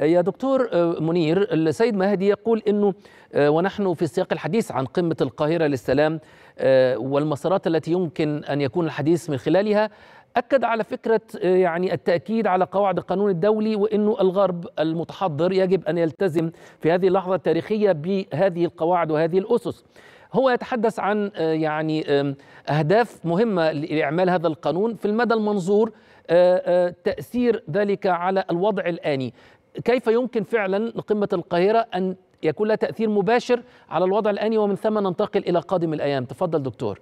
يا دكتور آه، منير السيد مهدي يقول انه آه، ونحن في سياق الحديث عن قمه القاهره للسلام آه، والمسارات التي يمكن ان يكون الحديث من خلالها اكد على فكره يعني التاكيد على قواعد القانون الدولي وانه الغرب المتحضر يجب ان يلتزم في هذه اللحظه التاريخيه بهذه القواعد وهذه الاسس هو يتحدث عن يعني اهداف مهمه لاعمال هذا القانون في المدى المنظور تاثير ذلك على الوضع الاني كيف يمكن فعلا لقمة القاهرة أن يكون لها تأثير مباشر على الوضع الآني ومن ثم ننتقل إلى قادم الأيام تفضل دكتور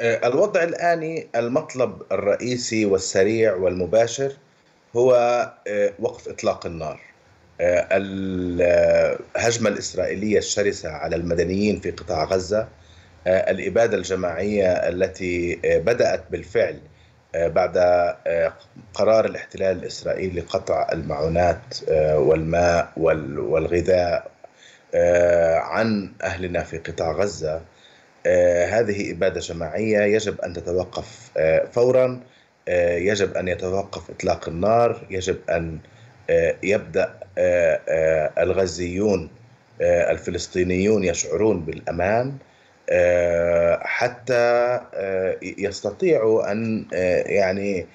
آه، الوضع الآني المطلب الرئيسي والسريع والمباشر هو آه، وقف إطلاق النار آه، الهجمة الإسرائيلية الشرسة على المدنيين في قطاع غزة الإبادة الجماعية التي بدأت بالفعل آه، بعد آه، قرار الاحتلال الإسرائيلي لقطع المعونات آه، والماء والغذاء عن أهلنا في قطاع غزة هذه إبادة جماعية يجب أن تتوقف فورا يجب أن يتوقف إطلاق النار يجب أن يبدأ الغزيون الفلسطينيون يشعرون بالأمان آه، حتى آه، يستطيعوا ان آه، يعني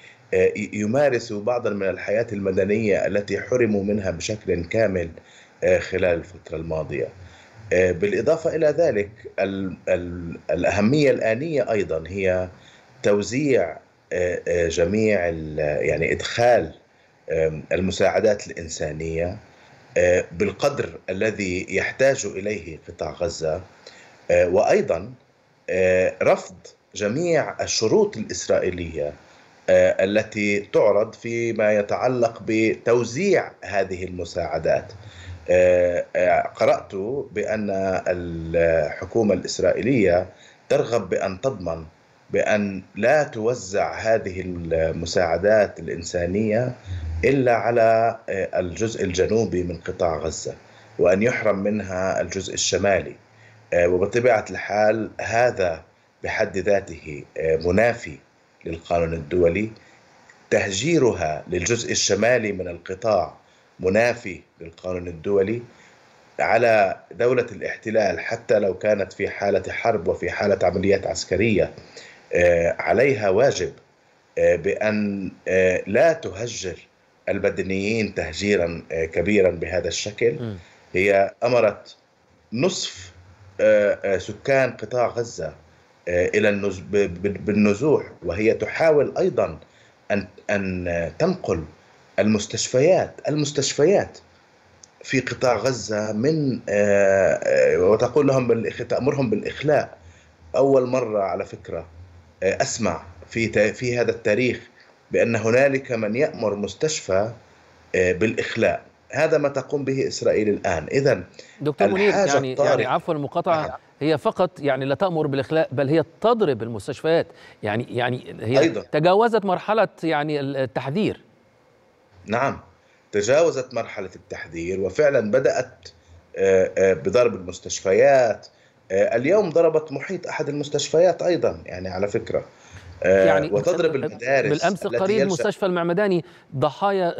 يمارسوا بعضا من الحياه المدنيه التي حرموا منها بشكل كامل خلال الفتره الماضيه. بالاضافه الى ذلك الاهميه الانيه ايضا هي توزيع جميع يعني ادخال المساعدات الانسانيه بالقدر الذي يحتاج اليه قطاع غزه آه، وايضا آه، رفض جميع الشروط الاسرائيليه آه، التي تعرض فيما يتعلق بتوزيع هذه المساعدات قرات بان الحكومه الاسرائيليه ترغب بان تضمن بان لا توزع هذه المساعدات الانسانيه الا على الجزء الجنوبي من قطاع غزه وان يحرم منها الجزء الشمالي آه، وبطبيعة الحال هذا بحد ذاته آه، منافي للقانون الدولي تهجيرها للجزء الشمالي من القطاع منافي للقانون الدولي على دولة الاحتلال حتى لو كانت في حالة حرب وفي حالة عمليات عسكرية آه، عليها واجب بأن لا تهجر المدنيين تهجيرا كبيرا بهذا الشكل هي أمرت نصف آه، آه، سكان قطاع غزة آه، إلى بالنزوح وهي تحاول أيضا أن أن تنقل المستشفيات المستشفيات في قطاع غزة من وتقول لهم تأمرهم بالإخلاء أول مرة على فكرة أسمع في في هذا التاريخ بأن هنالك من يأمر مستشفى بالإخلاء هذا ما تقوم به إسرائيل الآن إذا دكتور منير يعني, يعني عفوا المقاطعة هي فقط يعني لا تأمر بالإخلاء بل هي تضرب المستشفيات يعني يعني هي أيضا. تجاوزت مرحلة يعني التحذير نعم تجاوزت مرحلة التحذير وفعلا بدأت آه، آه، بضرب المستشفيات آه، اليوم ضربت محيط أحد المستشفيات أيضا يعني على فكرة آه، يعني وتضرب المدارس بالامس قريب مستشفى المعمداني ضحايا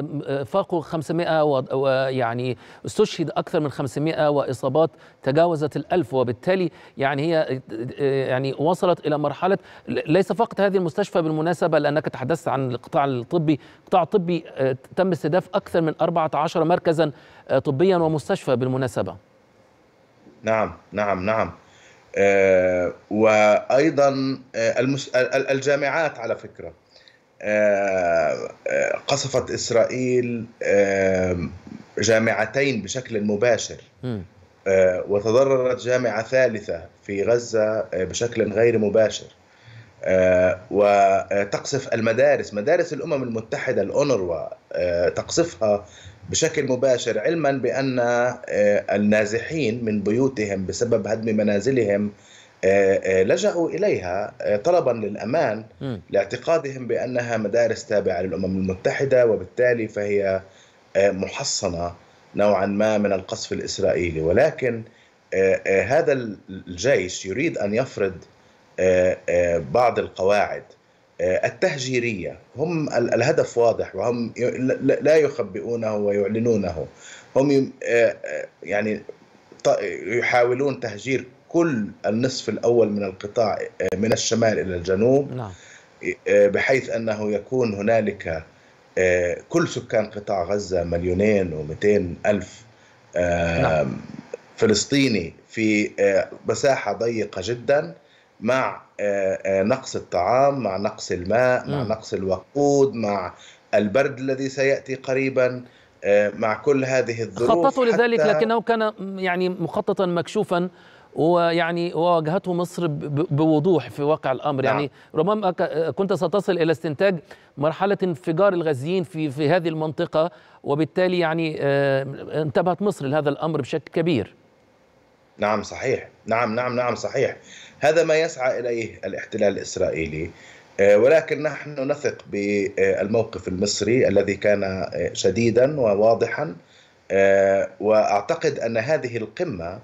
فاقوا 500 ويعني استشهد اكثر من 500 واصابات تجاوزت الألف وبالتالي يعني هي آه، آه، يعني وصلت الى مرحله ليس فقط هذه المستشفى بالمناسبه لانك تحدثت عن القطاع الطبي، القطاع الطبي تم استهداف اكثر من 14 مركزا طبيا ومستشفى بالمناسبه. نعم نعم نعم آه، وايضا آه، الجامعات على فكره آه، قصفت اسرائيل جامعتين بشكل مباشر وتضررت جامعه ثالثه في غزه بشكل غير مباشر آه، وتقصف المدارس مدارس الأمم المتحدة الأونروا آه، تقصفها بشكل مباشر علما بأن آه، النازحين من بيوتهم بسبب هدم منازلهم لجأوا إليها طلبا للأمان لاعتقادهم بأنها مدارس تابعة للأمم المتحدة وبالتالي فهي محصنة نوعا ما من القصف الإسرائيلي ولكن هذا الجيش يريد أن يفرض آه، آه، بعض القواعد آه، التهجيريه هم الهدف واضح وهم لا يخبئونه ويعلنونه هم يعني يحاولون تهجير كل النصف الاول من القطاع من الشمال الى الجنوب نعم. بحيث انه يكون هنالك كل سكان قطاع غزه مليونين و الف نعم. فلسطيني في مساحه ضيقه جدا مع آه، آه، نقص الطعام مع نقص الماء مع نقص الوقود مع البرد الذي سيأتي قريبا آه، مع كل هذه الظروف خططوا لذلك لكنه كان يعني مخططا مكشوفا ويعني وواجهته مصر بوضوح في واقع الامر نعم. يعني ربما كنت ستصل الى استنتاج مرحله انفجار الغازيين في في هذه المنطقه وبالتالي يعني انتبهت مصر لهذا الامر بشكل كبير نعم صحيح نعم نعم نعم صحيح هذا ما يسعى إليه الاحتلال الإسرائيلي آه، ولكن نحن نثق بالموقف المصري الذي كان آه، شديدا وواضحا آه، واعتقد ان هذه القمه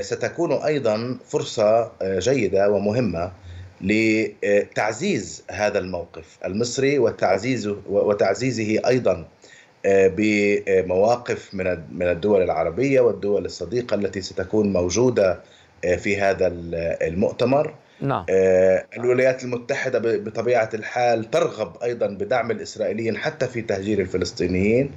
ستكون ايضا فرصه جيده ومهمه لتعزيز هذا الموقف المصري وتعزيزه وتعزيزه ايضا آه، بمواقف من من الدول العربيه والدول الصديقه التي ستكون موجوده آه، في هذا المؤتمر نعم. آه، الولايات المتحدة بطبيعة الحال ترغب أيضا بدعم الإسرائيليين حتى في تهجير الفلسطينيين